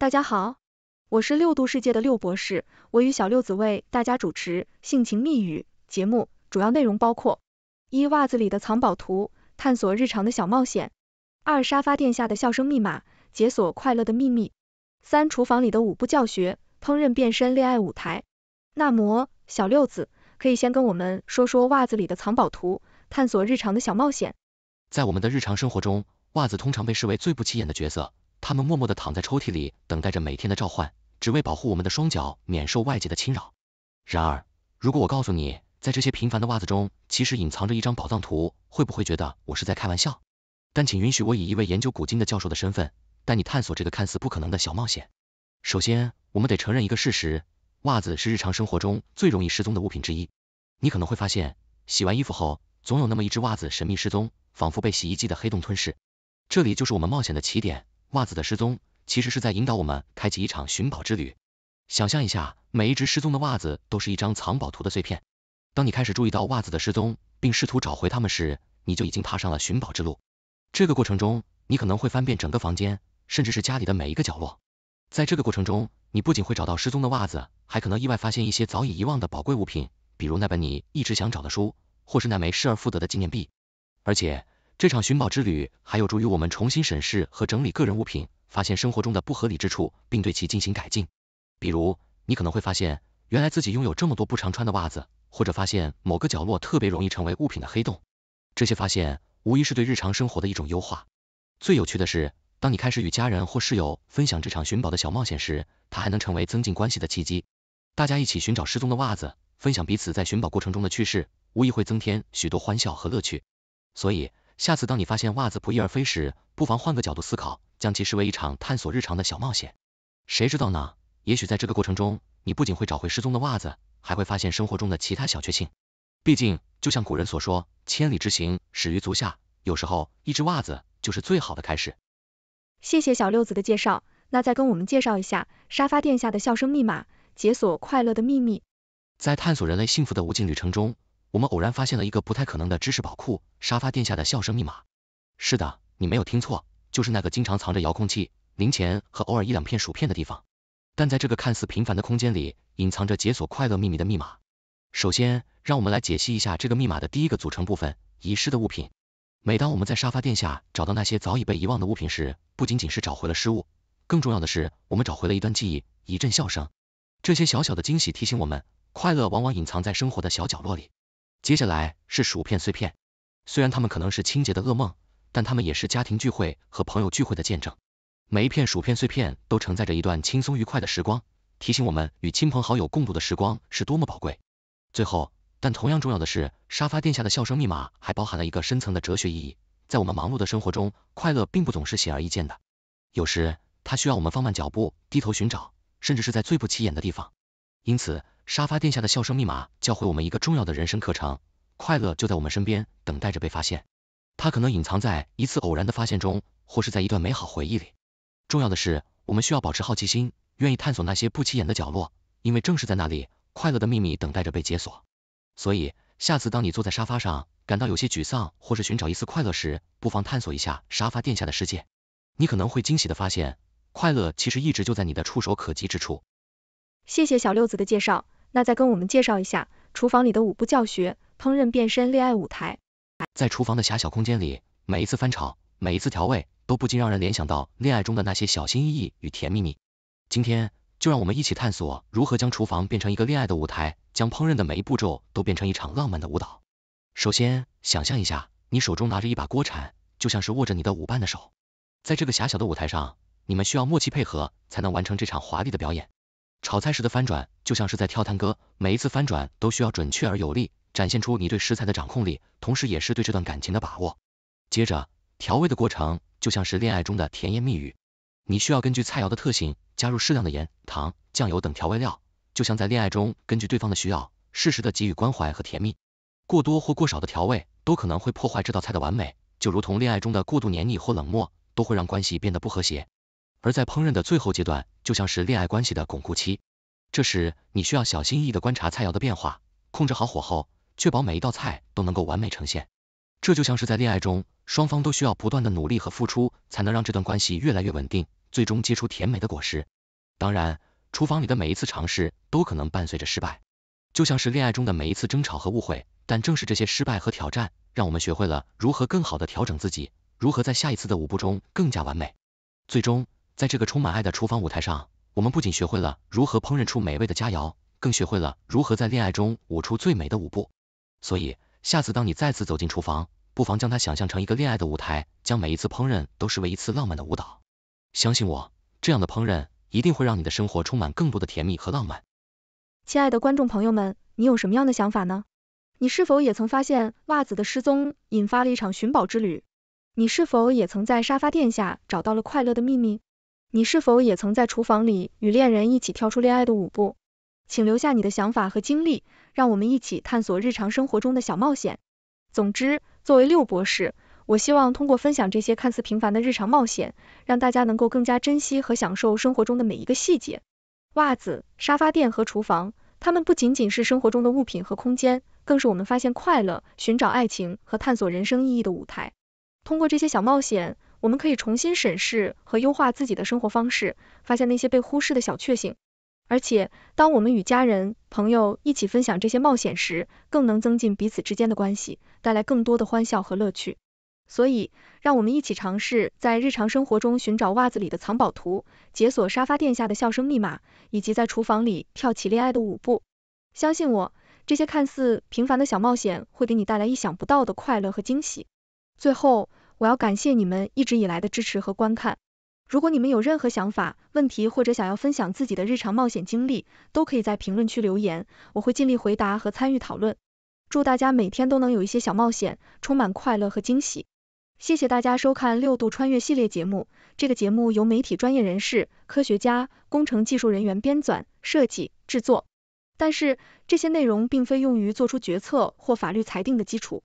大家好，我是六度世界的六博士，我与小六子为大家主持《性情密语》节目，主要内容包括：一、袜子里的藏宝图，探索日常的小冒险；二、沙发垫下的笑声密码，解锁快乐的秘密；三、厨房里的五步教学，烹饪变身恋爱舞台。那么，小六子可以先跟我们说说袜子里的藏宝图，探索日常的小冒险。在我们的日常生活中，袜子通常被视为最不起眼的角色。他们默默地躺在抽屉里，等待着每天的召唤，只为保护我们的双脚免受外界的侵扰。然而，如果我告诉你，在这些平凡的袜子中，其实隐藏着一张宝藏图，会不会觉得我是在开玩笑？但请允许我以一位研究古今的教授的身份，带你探索这个看似不可能的小冒险。首先，我们得承认一个事实：袜子是日常生活中最容易失踪的物品之一。你可能会发现，洗完衣服后，总有那么一只袜子神秘失踪，仿佛被洗衣机的黑洞吞噬。这里就是我们冒险的起点。袜子的失踪，其实是在引导我们开启一场寻宝之旅。想象一下，每一只失踪的袜子都是一张藏宝图的碎片。当你开始注意到袜子的失踪，并试图找回它们时，你就已经踏上了寻宝之路。这个过程中，你可能会翻遍整个房间，甚至是家里的每一个角落。在这个过程中，你不仅会找到失踪的袜子，还可能意外发现一些早已遗忘的宝贵物品，比如那本你一直想找的书，或是那枚失而复得的纪念币。而且这场寻宝之旅还有助于我们重新审视和整理个人物品，发现生活中的不合理之处，并对其进行改进。比如，你可能会发现原来自己拥有这么多不常穿的袜子，或者发现某个角落特别容易成为物品的黑洞。这些发现无疑是对日常生活的一种优化。最有趣的是，当你开始与家人或室友分享这场寻宝的小冒险时，它还能成为增进关系的契机。大家一起寻找失踪的袜子，分享彼此在寻宝过程中的趣事，无疑会增添许多欢笑和乐趣。所以。下次当你发现袜子不翼而飞时，不妨换个角度思考，将其视为一场探索日常的小冒险。谁知道呢？也许在这个过程中，你不仅会找回失踪的袜子，还会发现生活中的其他小确幸。毕竟，就像古人所说，千里之行，始于足下。有时候，一只袜子就是最好的开始。谢谢小六子的介绍，那再跟我们介绍一下沙发垫下的笑声密码，解锁快乐的秘密。在探索人类幸福的无尽旅程中。我们偶然发现了一个不太可能的知识宝库——沙发垫下的笑声密码。是的，你没有听错，就是那个经常藏着遥控器、零钱和偶尔一两片薯片的地方。但在这个看似平凡的空间里，隐藏着解锁快乐秘密的密码。首先，让我们来解析一下这个密码的第一个组成部分——遗失的物品。每当我们在沙发垫下找到那些早已被遗忘的物品时，不仅仅是找回了失物，更重要的是，我们找回了一段记忆，一阵笑声。这些小小的惊喜提醒我们，快乐往往隐藏在生活的小角落里。接下来是薯片碎片，虽然它们可能是清洁的噩梦，但他们也是家庭聚会和朋友聚会的见证。每一片薯片碎片都承载着一段轻松愉快的时光，提醒我们与亲朋好友共度的时光是多么宝贵。最后，但同样重要的是，沙发垫下的笑声密码还包含了一个深层的哲学意义。在我们忙碌的生活中，快乐并不总是显而易见的，有时它需要我们放慢脚步，低头寻找，甚至是在最不起眼的地方。因此，沙发殿下的笑声密码教会我们一个重要的人生课程：快乐就在我们身边，等待着被发现。它可能隐藏在一次偶然的发现中，或是在一段美好回忆里。重要的是，我们需要保持好奇心，愿意探索那些不起眼的角落，因为正是在那里，快乐的秘密等待着被解锁。所以，下次当你坐在沙发上，感到有些沮丧，或是寻找一丝快乐时，不妨探索一下沙发殿下的世界。你可能会惊喜的发现，快乐其实一直就在你的触手可及之处。谢谢小六子的介绍，那再跟我们介绍一下厨房里的五步教学，烹饪变身恋爱舞台。在厨房的狭小空间里，每一次翻炒，每一次调味，都不禁让人联想到恋爱中的那些小心翼翼与甜蜜蜜。今天就让我们一起探索如何将厨房变成一个恋爱的舞台，将烹饪的每一步骤都变成一场浪漫的舞蹈。首先，想象一下，你手中拿着一把锅铲，就像是握着你的舞伴的手，在这个狭小的舞台上，你们需要默契配合，才能完成这场华丽的表演。炒菜时的翻转就像是在跳探戈，每一次翻转都需要准确而有力，展现出你对食材的掌控力，同时也是对这段感情的把握。接着，调味的过程就像是恋爱中的甜言蜜语，你需要根据菜肴的特性加入适量的盐、糖、酱油等调味料，就像在恋爱中根据对方的需要，适时的给予关怀和甜蜜。过多或过少的调味都可能会破坏这道菜的完美，就如同恋爱中的过度黏腻或冷漠，都会让关系变得不和谐。而在烹饪的最后阶段，就像是恋爱关系的巩固期，这时你需要小心翼翼的观察菜肴的变化，控制好火候，确保每一道菜都能够完美呈现。这就像是在恋爱中，双方都需要不断的努力和付出，才能让这段关系越来越稳定，最终结出甜美的果实。当然，厨房里的每一次尝试都可能伴随着失败，就像是恋爱中的每一次争吵和误会。但正是这些失败和挑战，让我们学会了如何更好的调整自己，如何在下一次的舞步中更加完美，最终。在这个充满爱的厨房舞台上，我们不仅学会了如何烹饪出美味的佳肴，更学会了如何在恋爱中舞出最美的舞步。所以，下次当你再次走进厨房，不妨将它想象成一个恋爱的舞台，将每一次烹饪都视为一次浪漫的舞蹈。相信我，这样的烹饪一定会让你的生活充满更多的甜蜜和浪漫。亲爱的观众朋友们，你有什么样的想法呢？你是否也曾发现袜子的失踪引发了一场寻宝之旅？你是否也曾在沙发垫下找到了快乐的秘密？你是否也曾在厨房里与恋人一起跳出恋爱的舞步？请留下你的想法和经历，让我们一起探索日常生活中的小冒险。总之，作为六博士，我希望通过分享这些看似平凡的日常冒险，让大家能够更加珍惜和享受生活中的每一个细节。袜子、沙发垫和厨房，它们不仅仅是生活中的物品和空间，更是我们发现快乐、寻找爱情和探索人生意义的舞台。通过这些小冒险，我们可以重新审视和优化自己的生活方式，发现那些被忽视的小确幸。而且，当我们与家人、朋友一起分享这些冒险时，更能增进彼此之间的关系，带来更多的欢笑和乐趣。所以，让我们一起尝试在日常生活中寻找袜子里的藏宝图，解锁沙发垫下的笑声密码，以及在厨房里跳起恋爱的舞步。相信我，这些看似平凡的小冒险会给你带来意想不到的快乐和惊喜。最后，我要感谢你们一直以来的支持和观看。如果你们有任何想法、问题或者想要分享自己的日常冒险经历，都可以在评论区留言，我会尽力回答和参与讨论。祝大家每天都能有一些小冒险，充满快乐和惊喜。谢谢大家收看《六度穿越》系列节目。这个节目由媒体专业人士、科学家、工程技术人员编纂、设计、制作，但是这些内容并非用于做出决策或法律裁定的基础。